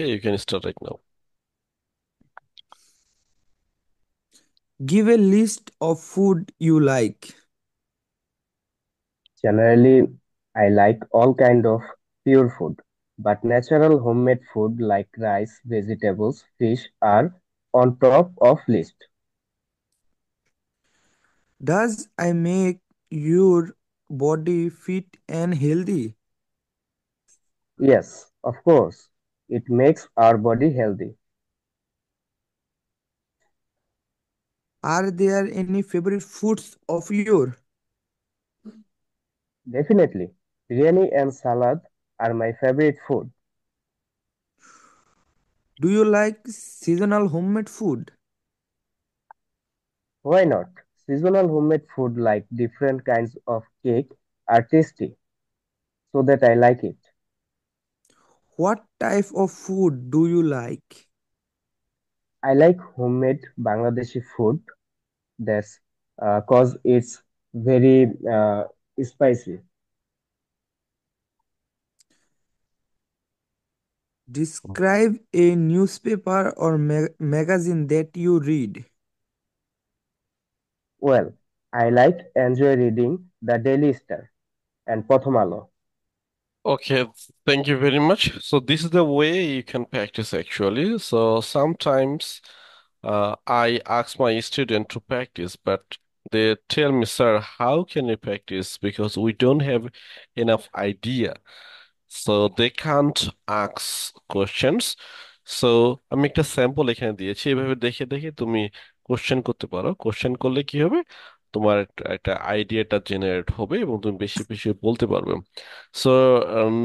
Yeah, you can start right now. Give a list of food you like. Generally, I like all kind of pure food, but natural homemade food like rice, vegetables, fish are on top of list. Does I make your body fit and healthy? Yes, of course it makes our body healthy. Are there any favorite foods of yours? Definitely. Biryani and salad are my favorite food. Do you like seasonal homemade food? Why not? Seasonal homemade food like different kinds of cake are tasty, so that I like it. What type of food do you like? I like homemade Bangladeshi food. That's uh, cause it's very uh, spicy. Describe a newspaper or ma magazine that you read. Well, I like enjoy reading The Daily Star and Prothom Okay, thank you very much. So this is the way you can practice actually. So sometimes uh, I ask my student to practice, but they tell me, sir, how can we practice? Because we don't have enough idea. So they can't ask questions. So আমি একটা sample এখানে দিয়েছি এভাবে দেখে দেখে তুমি question করতে পারো কোশ্চেন করলে কি হবে তোমার একটা আইডিয়াটা জেনারেট হবে এবং তুমি বেশি বেশি বলতে পারবে so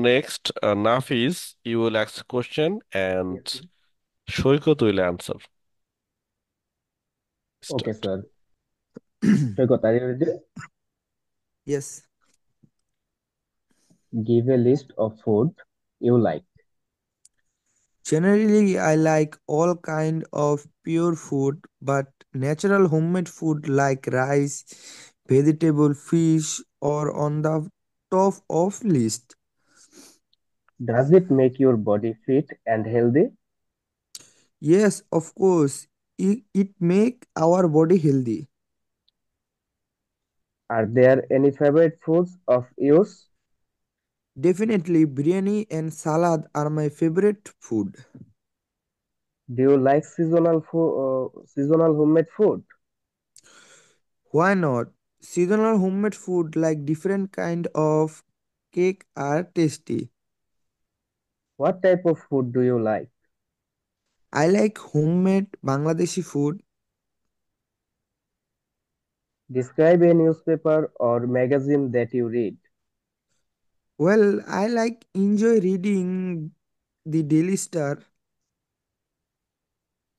next Nafis you will ask question and Saikat will answer okay start sir Saikat are you ready yes Give a list of food you like. Generally, I like all kind of pure food, but natural homemade food like rice vegetable fish or on the top of list Does it make your body fit and healthy? yes of course it, it make our body healthy Are there any favorite foods of yours? definitely biryani and salad are my favorite food do you like seasonal food, uh, seasonal homemade food? Why not? Seasonal homemade food like different kind of cake are tasty. What type of food do you like? I like homemade Bangladeshi food. Describe a newspaper or magazine that you read. Well, I like enjoy reading the Daily Star.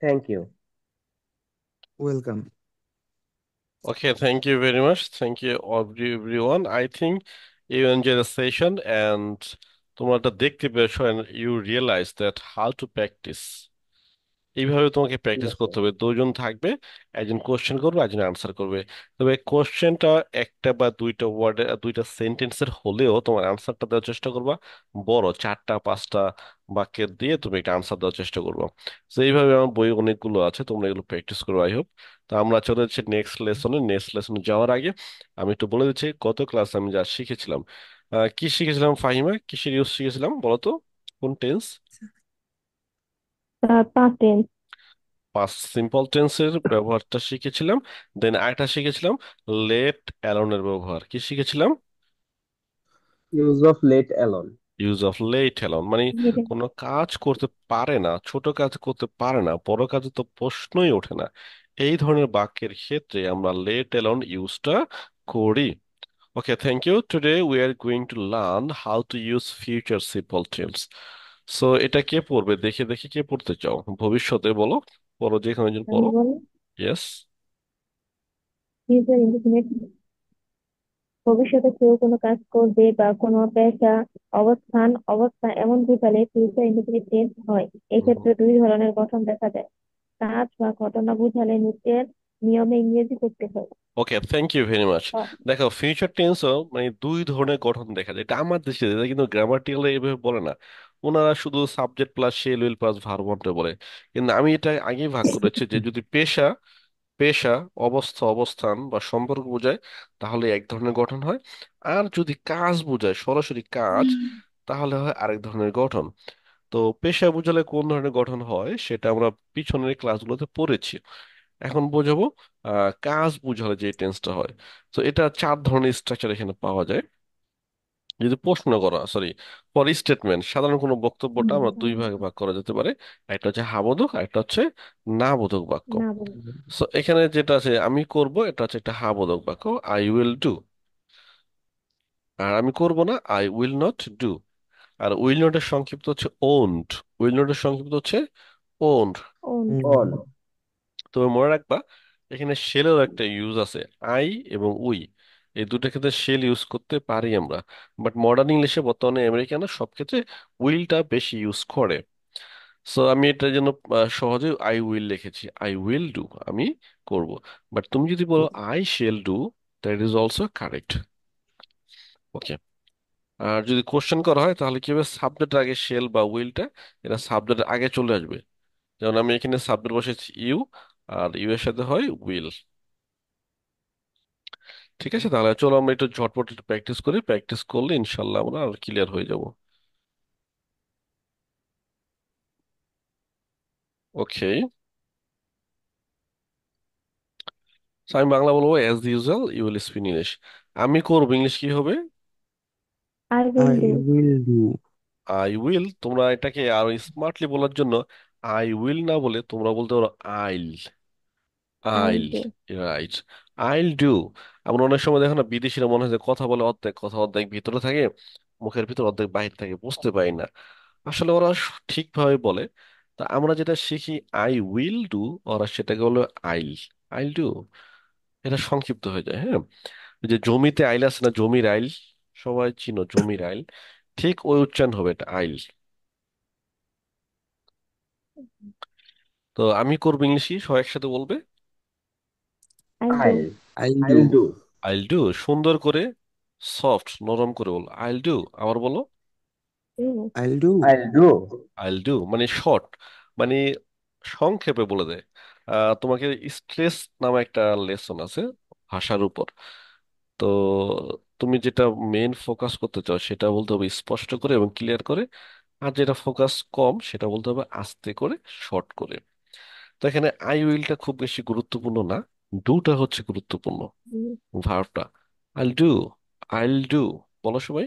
Thank you. Welcome. Okay, thank you very much. Thank you everyone. I think you enjoy the session and তোমরা দেখতে পেয়েছো and you realize that how to practice এইভাবে তোমাকে practice করতে হবে দুজন থাকবে একজন কোশ্চেন করবে একজন আনসার করবে তবে কোশ্চেনটা একটা বা দুইটা ওয়ার্ড দুইটা সেন্টেন্সের হলেও তোমার আনসারটা দেওয়ার চেষ্টা করবা বড় চারটা পাঁচটা বাক্য দিয়ে তুমি একটা আনসার দেওয়ার চেষ্টা করবো তো এইভাবে আমার বই অনেকগুলো আছে তোমরা এগুলো প্র্যাকটিস করো আই হোপ তো আমরা চলে যাচ্ছি নেক্সট লেসনে নেক্সট লেসনে যাওয়ার আগে আমি একটু বলে দিচ্ছি কত ক্লাস আমি যা শিখেছিলাম কি শিখেছিলাম ফাহিমা কিসের ইউজ শিখেছিলাম বলো তো কোন টেন্স টেন্স পাস্ট সিম্পল টেন্সের ব্যবহারটা শিখেছিলাম দেন আরেকটা শিখেছিলাম লেট অ্যালোনের ব্যবহার কি শিখেছিলাম use of let alone use of let alone মানে কোনো কাজ করতে পারে না ছোট কাজ করতে পারে না বড় কাজে তো প্রশ্নই ওঠে না এই ধরনের বাক্যের ক্ষেত্রে আমরা লেট অ্যালোন ইউজটা করি okay thank you today we are going to learn how to use future simple tense so এটা কে পড়বে দেখে দেখে কে পড়তে চাও ভবিষ্যতে বলো পড়ো যেখানে কোনো আমি পড়ো বলি ইয়েস ভবিষ্যতে কেউ কোনো কাজ করবে বা কোনো পেশা অবস্থান অবস্থা কি ফেলে ফিউচার ইন্ডিপেন্ডেন্ট হয় এক্ষেত্রে দুই ধরনের গঠন দেখা যায় কাজ বা ঘটনা বুঝালে নিচের নিয়মে ইংরেজি করতে হয় okay thank you very much দেখো ফিউচার টেন্স মানে দুই ধরনের গঠন দেখা যায় এটা আমার দেশে কিন্তু কিন্তু গ্রামাটিক্যালি এইভাবে বলে না ওনারা শুধু subject plus shall will plus verb ওয়ানটা বলে কিন্তু আমি এটা আগেই ভাগ করেছি যে যদি পেশা পেশা অবস্থা অবস্থান বা সম্পর্ক বোঝায় তাহলে এক ধরনের গঠন হয় আর যদি কাজ বোঝায় সরাসরি কাজ তাহলে হয় আরেক ধরনের গঠন তো পেশা বোঝালে কোন ধরনের গঠন হয় সেটা আমরা পিছনের ক্লাসগুলোতে পড়েছি এখন বোঝাবো আহ, কাজ বোঝালে যে টেন্সটা হয় তো এটা চার ধরনের স্ট্রাকচার এখানে পাওয়া যায় যদি প্রশ্ন করা সরি ফর স্টেটমেন্ট সাধারণ কোনো বক্তব্যটা আমরা দুই ভাগে ভাগ করা যেতে পারে একটা হচ্ছে হা বোধক আর একটা হচ্ছে না বোধক বাক্য না বলবো সো এখানে যেটা আছে আমি করব এটা হচ্ছে একটা হা বোধক বাক্য আই উইল ডু আর আমি করব না আই উইল নট ডু আর উইল নটের সংক্ষিপ্ত হচ্ছে ওন্ট উইল নটের সংক্ষিপ্ত হচ্ছে ওন্ট ওন তবে মনে রাখবা এখানে শেলের একটা ইউজ আছে আই এবং উই এই দুটো ক্ষেত্রে শেল ইউজ করতে পারি আমরা বাট মডার্ন ইংলিশে বর্তমানে আমেরিকানরা সব ক্ষেত্রে উইলটা বেশি ইউজ করে সো আমি এটার জন্য আহ, সহজে আই উইল লিখেছি আই উইল ডু আমি করব বাট তুমি যদি বলো I shall do that is also correct okay আর যদি কোশ্চেন করা হয় তাহলে কি হবে সাবজেক্টের আগে শেল বা উইলটা এটা সাবজেক্টের আগে চলে আসবে যেমন আমি এখানে সাবজেক্ট বসেছি ইউ আর ইউ এর সাথে হয় উইল ঠিক আছে তাহলে চলো আমরা একটু ঝটপট একটু প্র্যাকটিস করি প্র্যাকটিস করলে ইনশাল্লাহ আমরা আর ক্লিয়ার হয়ে যাব ওকে আমি বাংলা বলবো as usual you will speak English আমি করবো ইংলিশ কি হবে আই উইল তোমরা এটাকে আরো স্মার্টলি বলার জন্য আই উইল না বলে তোমরা বলতে পারো আইল আইল আইল রাইট আইল ডু আমরা অনেক সময় দেখো না বিদেশিরা মনে হয় যে কথা বলে অর্ধেক কথা অর্ধেক ভিতরে থাকে মুখের ভিতর অর্ধেক বাহির থাকে বুঝতে পারি না আসলে ওরা ঠিক ঠিকভাবে বলে তা আমরা যেটা শিখি আই উইল ডু ওরা সেটাকে বলে আইল আইল ডু এটা সংক্ষিপ্ত হয়ে যায় হ্যাঁ যে জমিতে আইল আছে না জমির আইল সবাই চিনো জমির আইল ঠিক ওই উচ্চারণ হবে এটা আইল তো আমি করবো ইংলিশ সবাই একসাথে বলবে ডু আইল I'll do I'll do I'll do সুন্দর করে সফট নরম করে বলো আইল ডু আবার বলো I'll do I'll do I'll do মানে শর্ট মানে সংক্ষেপে বলে দেয় তোমাকে স্ট্রেস নামে একটা লেসন আছে ভাষার উপর তো তুমি যেটা মেইন ফোকাস করতে চাও সেটা বলতে হবে স্পষ্ট করে এবং ক্লিয়ার করে আর যেটা ফোকাস কম সেটা বলতে হবে আস্তে করে শর্ট করে তো এখানে আই উইলটা খুব বেশি গুরুত্বপূর্ণ না দুটা হচ্ছে গুরুত্বপূর্ণ ভার্বটা আইল ডু আইল ডু বলো সবাই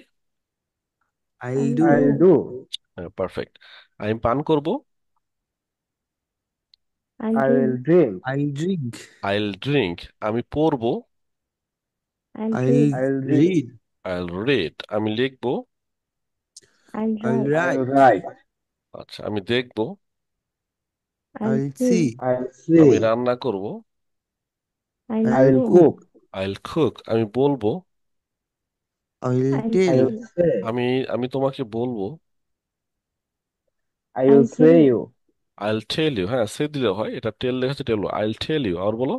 I'll do I'll do perfect আমি পান করব I'll drink. আইল ড্রিঙ্ক আইল ড্রিঙ্ক আইল ড্রিঙ্ক আমি পড়ব I'll আইল read. আইল রিড রিড আইল রিড আমি লিখব আইল আইল রাইট আইল রাইট রাইট আচ্ছা আমি দেখব I'll আইল সি see. আইল সি আমি রান্না করব আই আই উইল নো আমি বলবো আই উইল আমি আমি তোমাকে বলবো I I will say tell you হ্যাঁ সে দিলে হয় এটা টেল লেখা টেল আই উইল টেল আর বলো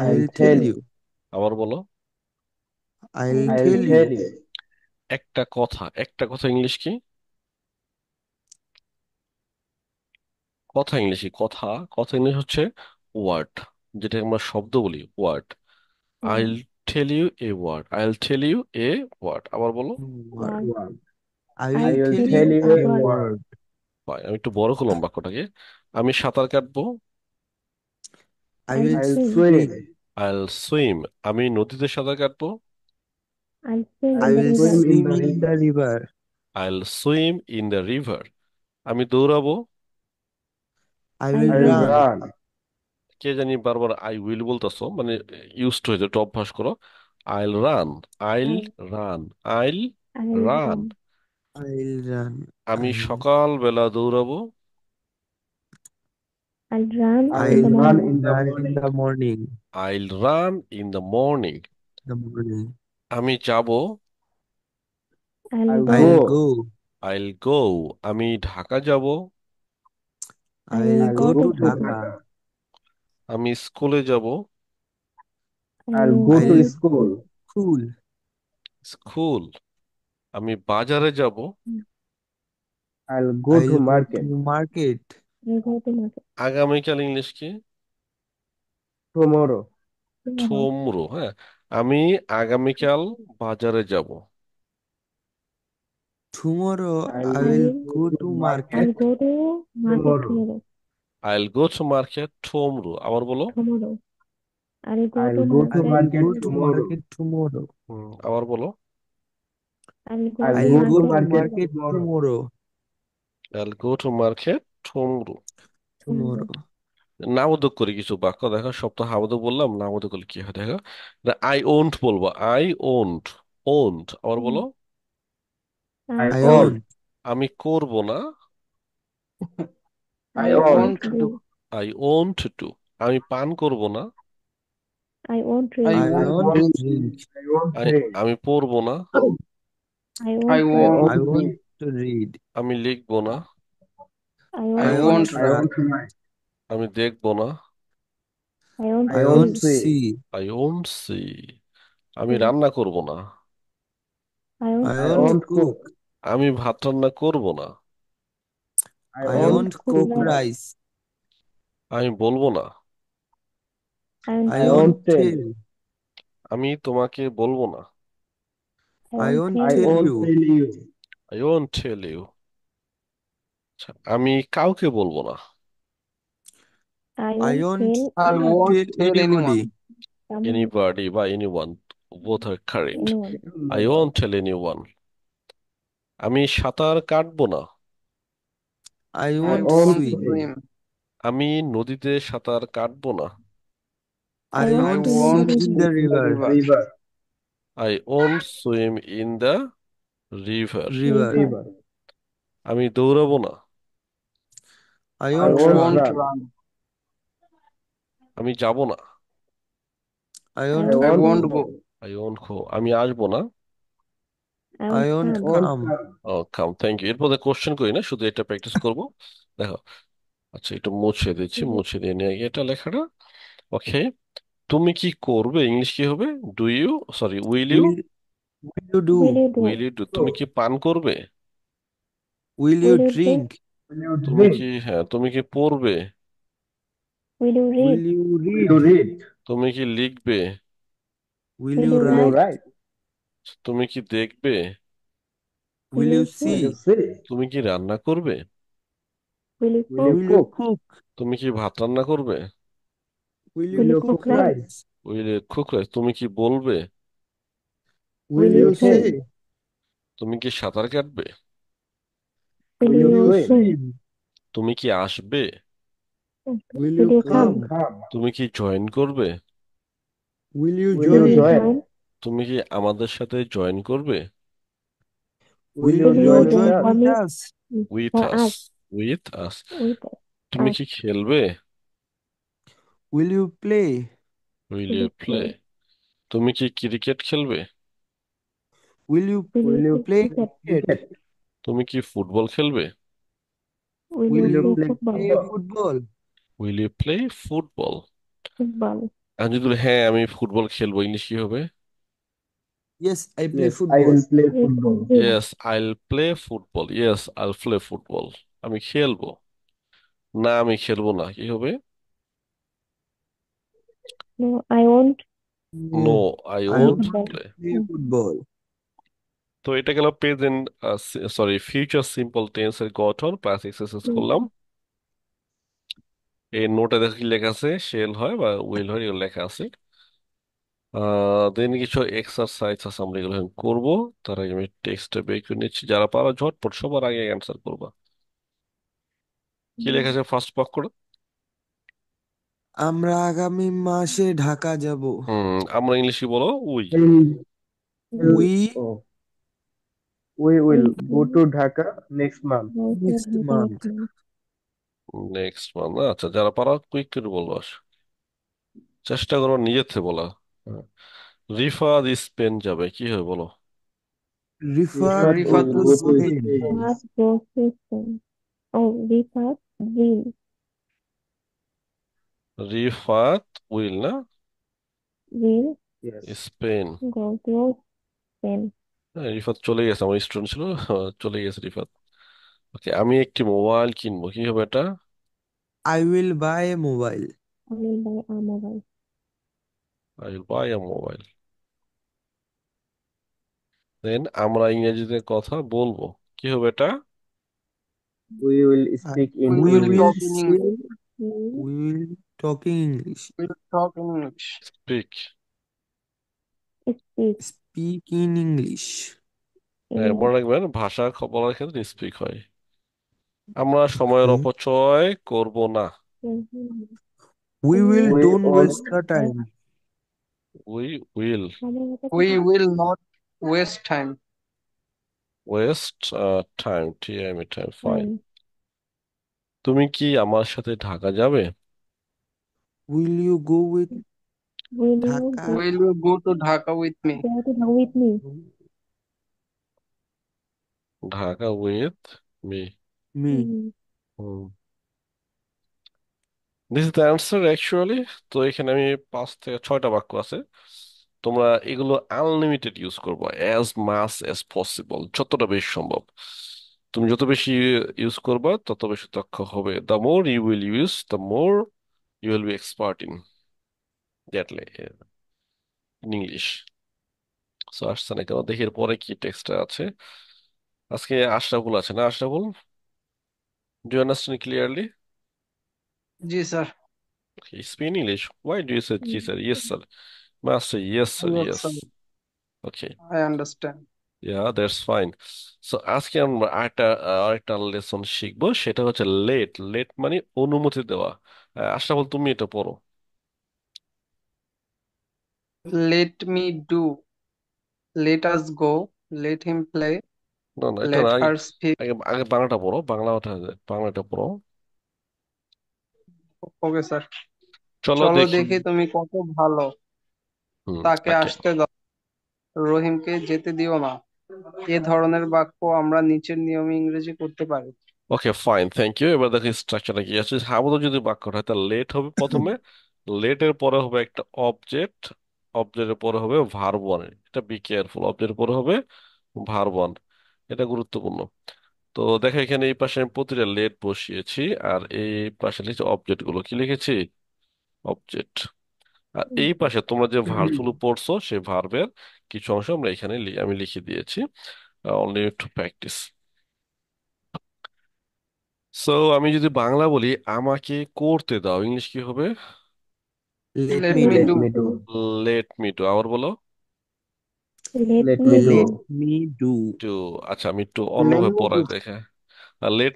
আই আই উইল আবার বলো আই উইল আই একটা কথা একটা কথা ইংলিশ কি কথা ইংলিশ কথা কথা ইংলিশ হচ্ছে ওয়ার্ড যেটা আমরা শব্দ বলি word I tell you a word I tell you a word আবার বলো আমি একটু বড় করলাম বাক্যটাকে আমি সাঁতার কাটবো আইল সুইম আমি নদীতে সাঁতার কাটবো I swim in the river I'll swim in the river আমি দৌড়াবো কে জানি বারবার আই উইল বলতেছো মানে ইউজ টু হয়ে যাও অভ্যাস করো আইল রান আইল রান আইল রান আমি সকাল বেলা দৌড়াবো আইল রান ইন আইল দা রান ইন মর্নিং আমি যাব আইল গো আমি ঢাকা যাব আইল গো টু ঢাকা আমি স্কুলে যাব আর go to school school school আমি বাজারে যাব I'll go to market market আগামীকাল ইংলিশ কি টুমরো টুমরো হ্যাঁ আমি আগামীকাল বাজারে যাব tomorrow I will go to market tomorrow I'll go to market tomorrow আবার বলো আবার বলো আর এগুলো আইল তো গো টু মার্কেট মার্কেট কিছু বাক্য দেখো সব তো হাবোধক বললাম নাবোধক করলে কি হয় দেখো আই ওন্ট বলবো আই ওন্ট ওন্ট আবার বলো আই আমি করবো না I want to. I won't to আমি পান করব না I won't drink. I I won't won't drink. I, আমি পড়ব না I I won't won't. I won't want to read. আমি লিখব না I I won't won't I write. won't write. আমি দেখব না I won't I I won't won't see. see. I won't see আমি হুম। রান্না করব না I won't I I cook. won't cook. আমি ভাত রান্না করব না আমি তোমাকে বলবো না আই আই আচ্ছা, আমি কাউকে বলবো না আই আই বা এনিওয়ান বোথ আর আই অন্ট টেল এনিওয়ান আমি সাঁতার কাটবো না আই ওয়ান্ট টু সুইম আমি নদীতে সাঁতার কাটবো না I want want swim in the river river I want swim in the river river আমি দৌড়াবো না I I want want run আমি যাব না I want I go I want go আমি আসবো না আয়ন ও আম ও কাম থ্যাংক ইউ এরপর কোয়েশ্চেন করি না শুধু এটা প্র্যাকটিস করব দেখো আচ্ছা এটা মুছে দিচ্ছি মুছে দিয়ে নিয়ে এটা লেখাটা ওকে তুমি কি করবে ইংলিশ কি হবে do you sorry will you will you do will you do will you do তুমি কি পান করবে will you will drink will you তুমি কি হ্যাঁ তুমি কি পড়বে will you will you read তুমি কি লিখবে উইল উইল ইউ রাইট তুমি কি দেখবে তুমি কি রান্না করবে তুমি কি ভাত রান্না করবে তুমি কি বলবে তুমি কি সাঁতার কাটবে তুমি কি আসবে উইল তুমি কি জয়েন করবে উইল ইউ জয়েন তুমি কি আমাদের সাথে জয়েন করবে তুমি কি খেলবে উইল ইউ প্লে তুমি কি ক্রিকেট খেলবে তুমি কি ফুটবল খেলবে ফুটবল ফুটবল ফুটবল যদি হ্যাঁ আমি ফুটবল খেলবো ইংলিশ কি হবে Yes, I play Yes, I football. will play football. Yes I'll play football yes I'll play football আমি খেলবো না আমি খেলবো না কি হবে No, I won't. No No, I mm, I won't want Football. Play to play football. তো এটা গেল present sorry future simple tense এর গঠন প্লাস এক্সারসাইজ Mm. করলাম এই নোটে দেখো কি লেখা আছে শেল হয় বা উইল হয় এগুলো লেখা আছে দেন কিছু এক্সারসাইজ আছে আমরা এগুলো করবো তার আগে আমি টেক্সটটা বের করে নিচ্ছি যারা পারো ঝটপট সবার আগে অ্যান্সার করবা কি লেখা আছে ফার্স্ট করে আমরা আগামী মাসে ঢাকা যাব হুম আমরা ইংলিশে বলো we we We will next month next month আচ্ছা যারা পারো কুইক করে বলবা চেষ্টা করবো নিজের থেকে বলা হ্যাঁ। রিফাত স্পেন যাবে কি হয় বলো রিফাত রিফাত উদ্দিন রিফাত উইল না Yes. স্পেন হ্যাঁ, রিফাত চলে গেছে আমার স্টুডেন্ট ছিল হ্যাঁ, চলে গেছে রিফাত ওকে আমি একটি মোবাইল কিনবো কি হবে এটা I will buy mobile I buy a mobile then আমরা ইংরেজিতে কথা বলবো কি হবে এটা We will speak in we will will talk in English. we will talk in English, We will talk in English. Speak. Speak speak in English. মনে রাখবেন ভাষা খ- বলার ক্ষেত্রে স্পিক হয় আমরা সময়ের অপচয় করব না We will We don't waste the time. We will We will not waste time. waste uh, time TIM time fine হুম তুমি কি আমার সাথে ঢাকা যাবে Will you go with Will you Dhaka? Will you go to Dhaka with me? go to Dhaka with me? Dhaka with me Me. Hmm this is the answer actually তো এখানে আমি পাঁচ থেকে ছয়টা বাক্য আছে তোমরা এগুলো আনলিমিটেড ইউজ করবো অ্যাজ মাস অ্যাজ পসিবল যতটা বেশি সম্ভব তুমি যত বেশি ইউজ করবা তত বেশি দক্ষ হবে the more you will use the more you will be expert in that in English so আসছে না কেন দেখি পরে কি টেক্সটটা আছে আজকে আশরাফুল আছে না আশরাফুল ডু আন্ডারস্ট্যান্ড ক্লিয়ারলি जी sir Speak in English. Why do you say जी sir? Yes, sir. Master, yes, sir, yes. Sir Okay. I understand Yeah, that's fine. So আজকে আমরা একটা আরেকটা লেসন শিখবো সেটা হচ্ছে লেট লেট মানে অনুমতি দেওয়া আহ, আশরাফুল তুমি এটা পড়ো let me do let us go let him play না না এটা না, लेट আগে हर स्पीक আগে আগে বাংলাটা পড়ো বাংলাটা বাংলাটা পড়ো ওকে স্যার চলো চলো দেখি দেখি তুমি কত ভালো হুম তাকে আচ্ছা আসতে দাও রহিমকে যেতে দিও না এ ধরনের বাক্য আমরা নিচের নিয়মে ইংরেজি করতে পারি ওকে ফাইন থ্যাংক ইউ এবার দেখি স্ট্রাকচারটা কি আছে হাবুদ যদি বাক্যটা হয় তাহলে লেট হবে প্রথমে লেট এর পরে হবে একটা অবজেক্ট অবজেক্ট এর পরে হবে ভার্ব ওয়ান এটা বি কেয়ারফুল অবজেক্ট এর পরে হবে ভার্ব ওয়ান এটা গুরুত্বপূর্ণ তো দেখো এখানে এই পাশে আমি প্রতিটা লেট বসিয়েছি আর এই পাশে লিখেছি অবজেক্ট গুলো কি লিখেছি অবজেক্ট আর এই পাশে তোমরা যে ভার্ব গুলো পড়ছো সেই ভার্বের কিছু অংশ আমরা এখানে আমি লিখে দিয়েছি অনলি টু প্র্যাকটিস সো আমি যদি বাংলা বলি আমাকে করতে দাও ইংলিশ কি হবে let let me me do do let me to আবার বলো Let মি ডু টু আচ্ছা আমি একটু অন্যভাবে দেখে লেট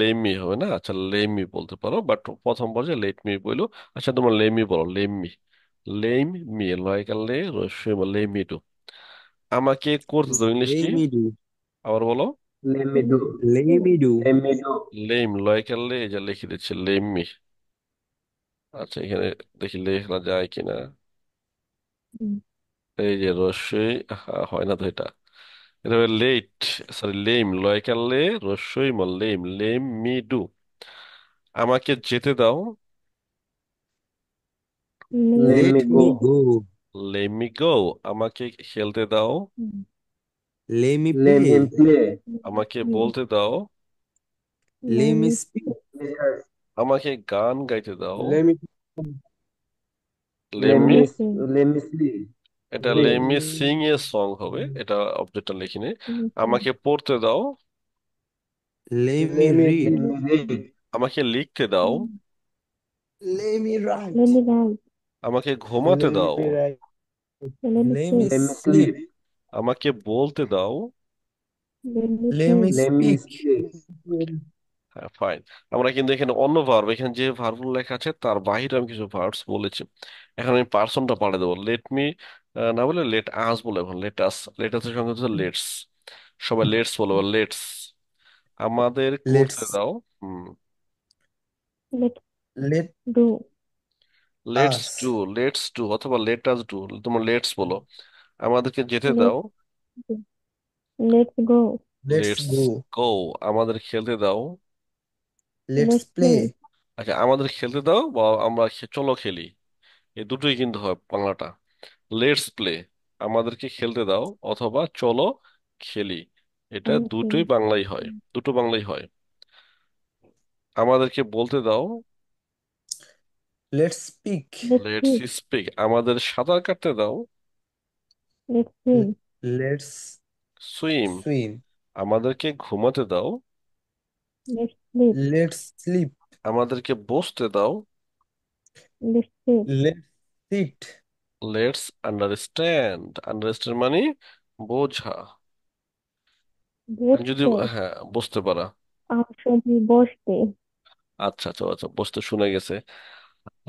লেমি হবে না আচ্ছা লেমি বলতে পারো বাট প্রথম পর্যায়ে লেট মি আচ্ছা তোমার লেমি বলো লেমি লেম মি লয়কার লে লেমি টু আমাকে করতে দাও ইংলিশ কি ডু আবার বলো let me me do. Let do let me লিখে দিচ্ছে লেমি আচ্ছা এখানে দেখি লেখা যায় কিনা এই যে রস্যই হয় না তো এটা এটা লেট সরি লেম লয়কার লে রস্যই ম লেম লেম মি ডু আমাকে যেতে দাও let Let me me go. go. Let me go আমাকে খেলতে দাও Let me Let play. him play. আমাকে বলতে দাও Let me speak. আমাকে গান গাইতে দাও Let me. Let Let me me. Let me sleep. এটা লেমি সিং এ সং হবে এটা অবজেক্টটা লিখিনি আমাকে পড়তে দাও আমাকে লিখতে দাও লেট মি আমাকে ঘুমাতে দাও মি আমাকে বলতে দাও হ্যাঁ ফাইন আমরা কিন্তু এখানে অন্য ভার্ব এখানে যে ভার্বগুলো লেখা আছে তার বাহিরে আমি কিছু ভার্বস বলেছি এখন আমি পার্সনটা পাল্টে দেবো লেট মি না বলে লেট আস বলে এখন লেট আস লেট আসের সঙ্গে লেটস সবাই লেটস বলে লেটস আমাদের লেটস করতে দাও hmm let let do let's us do let's do অথবা লেট আস ডু তোমরা লেটস বলো আমাদেরকে যেতে দাও do let go let's let's go go আমাদের খেলতে দাও লেটস প্লে আচ্ছা আমাদের খেলতে দাও বা আমরা চলো খেলি এই দুটোই কিন্তু হয় বাংলাটা লেটস প্লে আমাদেরকে খেলতে দাও অথবা চলো খেলি এটা দুটোই বাংলাই হয় দুটো বাংলাই হয় আমাদেরকে বলতে দাও let's speak let's let's speak আমাদের সাঁতার কাটতে দাও let's swim let's swim swim আমাদেরকে ঘুমাতে দাও লিভ স্লিপ আমাদেরকে বসতে দাও let sit let's understand understand মানে বোঝা যদি বসতে হ্যাঁ বুঝতে পারা আসলে বসতে আচ্ছা আচ্ছা আচ্ছা বুঝতে শুনে গেছে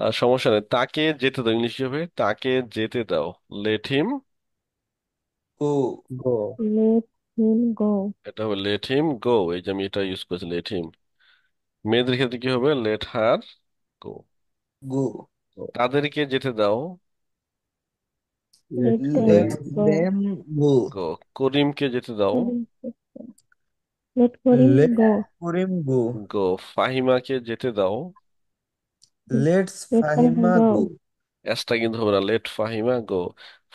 আর সমস্যা নেই তাকে যেতে দাও ইংলিশ হবে তাকে যেতে দাও লেট হিম গো গো এটা হবে লেট হিম গো এই যে আমি এটা ইউজ করেছি লেট হিম মেয়েদের ক্ষেত্রে কি হবে লেট হার গো গো তাদেরকে যেতে দাও লেট দেম গো গো করিমকে যেতে দাও লেট করিম গো গো ফাহিমাকে যেতে দাও লেটস ফাহিমা গো এসটা কিন্তু হবে না লেট ফাহিমা গো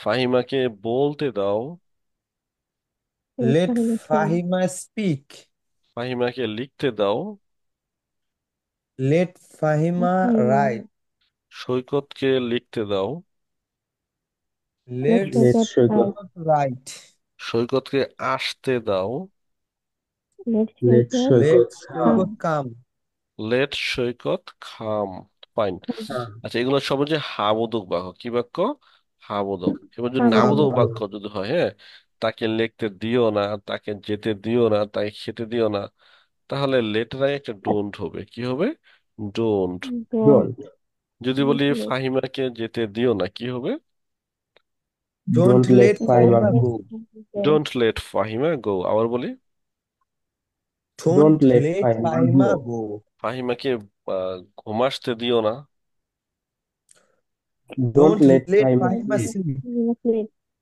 ফাহিমাকে বলতে দাও লেট ফাহিমা স্পিক ফাহিমাকে লিখতে দাও লেট ফাহিমা রাইট সৈকতকে লিখতে দাও let let Saikat Saikat write সৈকতকে আসতে দাও লেট লেট সৈকত লেট খাম সৈকত কাম লেট সৈকত খাম ফাইন আচ্ছা এগুলো সব হচ্ছে হাবোদক বাক্য কি বাক্য হাবোদক এবার যদি নাবোদক বাক্য যদি হয় হ্যাঁ তাকে লিখতে দিও না তাকে যেতে দিও না তাকে খেতে দিও না তাহলে লেটারে একটা ডোন্ট হবে কি হবে ডোন্ট যদি বলি ওকে ফাহিমাকে যেতে দিও না কি হবে don't let Fahima don't let Fahima go আবার গো ফাহিমাকে ঘুমাসতে দিও না ডোন্ট লেট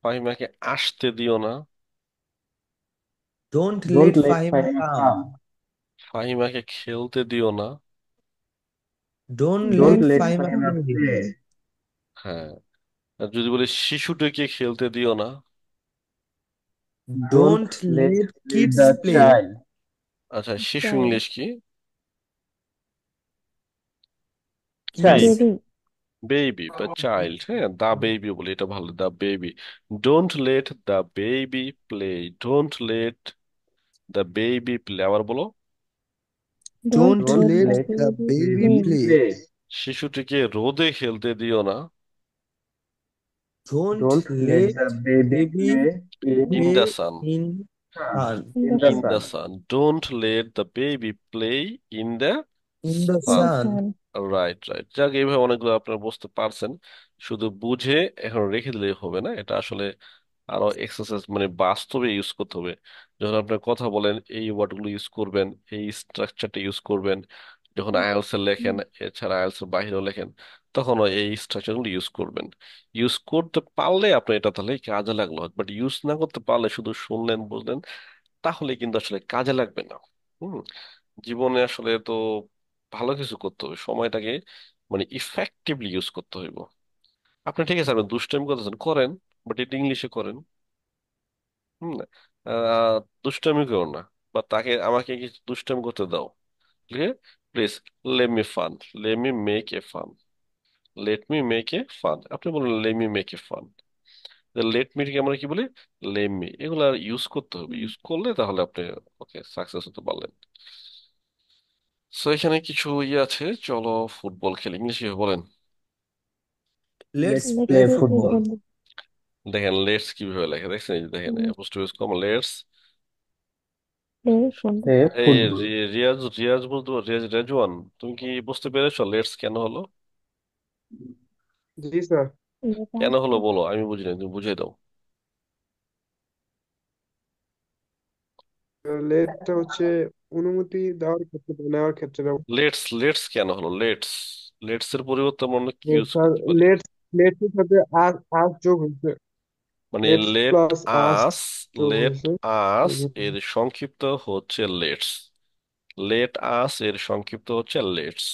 ফাহিমাকে আসতে দিও না ডোন্ট লেট ফাহিমা ফাহিমাকে খেলতে দিও না হ্যাঁ আর যদি বলি শিশুটিকে খেলতে দিও না ডোন্ট Don't আচ্ছা শিশু ইংলিশ কি Child. Yes. বেবি বা চাইল্ড হ্যাঁ দা বেবি বলি এটা ভালো the baby don't let the baby play don't let the baby play আবার বলো don't don't let the baby play শিশুটিকে রোদে খেলতে দিও না sun in let the baby play in the sun sun right right যাক এইভাবে অনেকগুলো আপনারা বুঝতে পারছেন শুধু বুঝে এখন রেখে দিলে হবে না এটা আসলে আরো এক্সারসাইজ মানে বাস্তবে ইউজ করতে হবে যখন আপনি কথা বলেন এই ওয়ার্ডগুলো ইউজ করবেন এই স্ট্রাকচারটা ইউজ করবেন যখন আইএলটিএস এ লেখেন এছাড়া আইএলটিএস এর বাইরেও লেখেন তখনও এই স্ট্রাকচারগুলো ইউজ করবেন ইউজ করতে পারলে আপনি এটা তাহলে কাজে লাগলো বাট ইউজ না করতে পারলে শুধু শুনলেন বুঝলেন তাহলে কিন্তু আসলে কাজে লাগবে না হুম জীবনে আসলে তো ভালো কিছু করতে হবে সময়টাকে মানে ইফেক্টিভলি ইউজ করতে হইব আপনি ঠিক আছে আপনি দুষ্টাইম করতেছেন করেন বাট এটা ইংলিশে করেন হুম আহ, দুষ্টামি করো না বা তাকে আমাকে কিছু দুষ্টামি করতে দাও please let me fun let me make a fun let me make a fun আপনি বলুন let me make a fun let মিটাকে আমরা কি বলি লেট মি এগুলো আর ইউজ করতে হবে ইউজ করলে তাহলে আপনি ওকে সাকসেস হতে পারলেন সো এখানে কিছু ইয়ে আছে চলো ফুটবল খেলি ইংলিশে বলেন Let's লেটস প্লে দেখেন লেটস কিভাবে লেখা দেখছেন এই যে দেখেন অ্যাপোস্ট্রোফিস কম লেটস এ এই ফুটবল রিয়াজ রিয়াজ রিয়াজ রেজওয়ান তুমি কি বুঝতে পেরেছো লেটস কেন হলো জি স্যার কেন হলো বলো আমি বুঝি না তুমি দাও লেটটা হচ্ছে অনুমতি দেওয়ার ক্ষেত্রে নেওয়ার ক্ষেত্রে লেটস লেটস কেন হলো লেটস লেটস এর পরিবর্তে আমরা ইউজ স্যার করতে পারি লেট লেটের সাথে আর আর যোগ হয়েছে মানে let plus us us let হচ্ছে আস এর সংক্ষিপ্ত হচ্ছে লেটস লেট আস এর সংক্ষিপ্ত হচ্ছে লেটস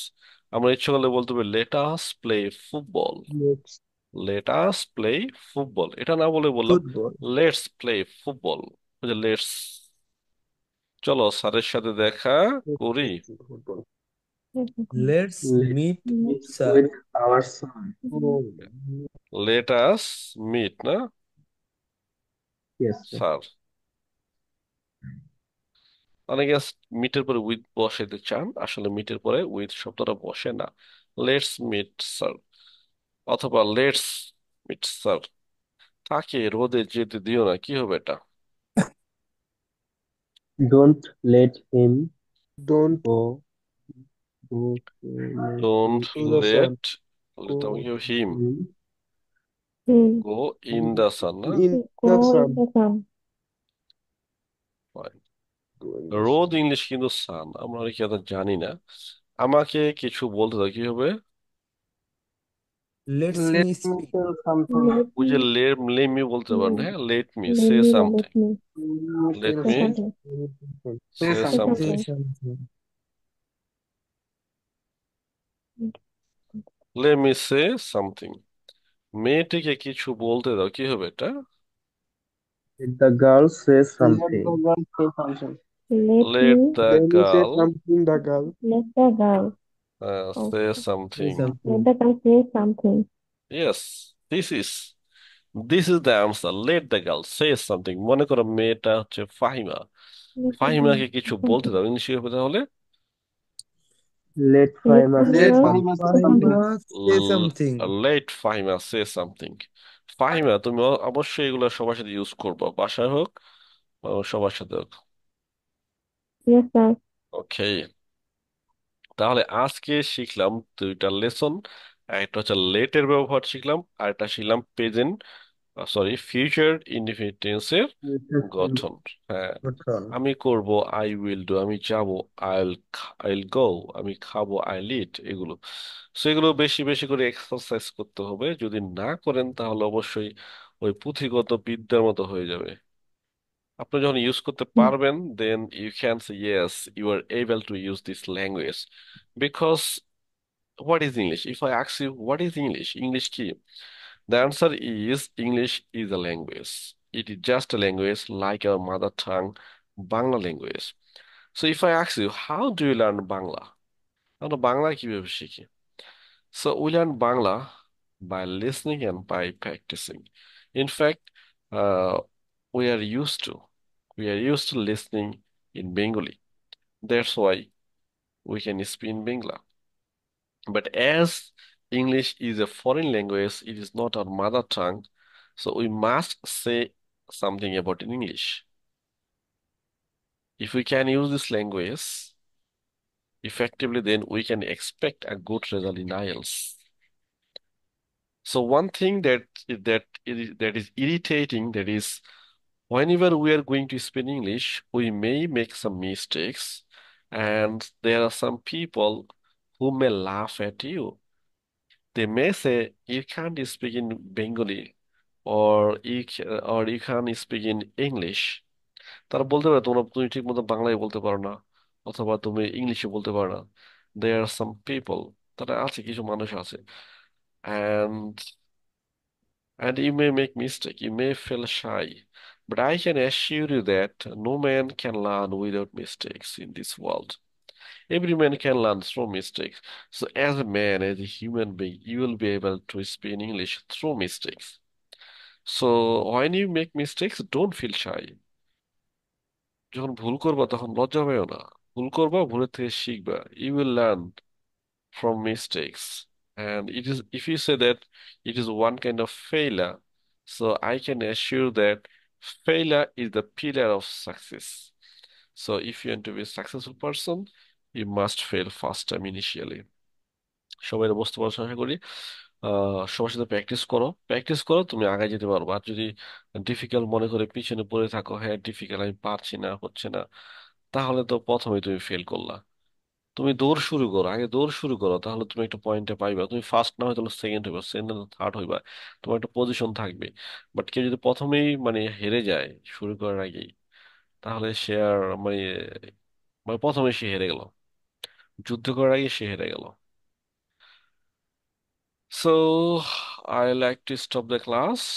আমরা ইচ্ছে করলে বলতে পারি let us play football let's let us play football এটা না বলে বললাম football let's play football let's চলো স্যারের সাথে দেখা করি football let's meet sir let us meet না ইয়েস স্যার অনেকে মানে মিটের পরে উইথ বসাইতে চান আসলে মিটের পরে উইথ শব্দটা বসে না লেটস মিট স্যার অথবা লেটস মিট স্যার তাকে রোদে যেতে দিও না কি হবে এটা don't let him Don't go go to don't let Go him Hmm. Go in the sun, huh? In the Go in sun. the sun. Fine. Go in the sun. রোদ English কিন্তু সান আমরা কি এটা জানি না আমাকে কিছু বলতে দাও কি হবে Let's Let me me speak. tell something. Let ওই যে me লেট লেট মি বলতে পারেন হ্যাঁ লেট মি let সে me let something me Let let me me say something. Say সে Say something. Say something something. something. Let me say something মেয়েটিকে কিছু বলতে দাও কি হবে এটা Let the girl say Let the girl say something. Let let me, the you say girl something, the girl. let the girl. Say uh, Okay. Say something Let something. the girl say something. Yes this is this is the answer let the girl say something মনে করো মেয়েটা হচ্ছে ফাহিমা ফাহিমাকে কিছু বলতে দাও ইংলিশে হবে তাহলে Mm, say something. say something. Fahima তুমি অবশ্যই এগুলো সবার সাথে ইউজ করবো বাসায় হোক সবার সাথে হোক Yes, sir. ওকে তাহলে আজকে শিখলাম দুইটা লেসন একটা হচ্ছে লেটের ব্যবহার শিখলাম আর একটা শিখলাম প্রেজেন্ট সরি ফিউচার ইনডিফিনিট টেন্সের গঠন হ্যাঁ আমি করব আই উইল ডু আমি যাব আইল আইল গো আমি খাবো আইল ইট এগুলো সো এগুলো বেশি বেশি করে এক্সারসাইজ করতে হবে যদি না করেন তাহলে অবশ্যই ওই পুঁথিগত বিদ্যার মতো হয়ে যাবে আপনি যখন ইউজ করতে পারবেন then you can say yes you are able to use this language because what is English if I ask you what is English English কি The answer is English is a language. It is just a language like a mother tongue, Bangla language. So if I ask you, how do you learn Bangla? do Bangla কিভাবে শিখি So we learn Bangla by listening and by practicing. In fact, uh, we are used to. We are used to listening in Bengali. That's why we can speak in Bangla. But as English is a foreign language. It is not our mother tongue. So we must say something about in English. If we can use this language effectively, then we can expect a good result in IELTS. So one thing that that is that is irritating that is whenever we are going to speak English, we may make some mistakes, and there are some people who may laugh at you they may say you can't speak in Bengali or you or you can't speak in English তারা বলতে পারে তোমরা তুমি ঠিক মতো বাংলায় বলতে পারো না অথবা তুমি ইংলিশে বলতে পারো না দে আর সাম পিপল তারা আছে কিছু মানুষ আছে and And you may make mistake, you may feel shy, but I can assure you that no man can learn without mistakes in this world. Every man can learn through mistakes. So as a man, as a human being, you will be able to speak English through mistakes. So when you make mistakes, don't feel shy. যখন ভুল করবা তখন লজ্জা পাইও না ভুল করবা ভুলের থেকে শিখবা you will learn from mistakes. And it is if you say that it is one kind of failure, so I can assure that failure is the pillar of success. So if you want to be a successful person, you must fail first time initially সবাই এটা বুঝতে পারছো আশা করি সবার সাথে practice করো practice করো তুমি আগে যেতে পারবে আর যদি ডিফিকাল্ট মনে করে পিছনে পড়ে থাকো হ্যাঁ ডিফিকাল্ট আমি পারছি না হচ্ছে না তাহলে তো প্রথমেই তুমি ফেল করলা তুমি দৌড় শুরু করো আগে দৌড় শুরু করো তাহলে তুমি একটা পয়েন্টে পাইবা তুমি ফার্স্ট না হয় তাহলে সেকেন্ড হইবা সেকেন্ড থার্ড হইবা তোমার একটা পজিশন থাকবে বাট কেউ যদি প্রথমেই মানে হেরে যায় শুরু করার আগেই তাহলে সে আর মানে মানে প্রথমে সে হেরে গেল যুদ্ধ করার আগে সে হেরে গেল so I like to stop the class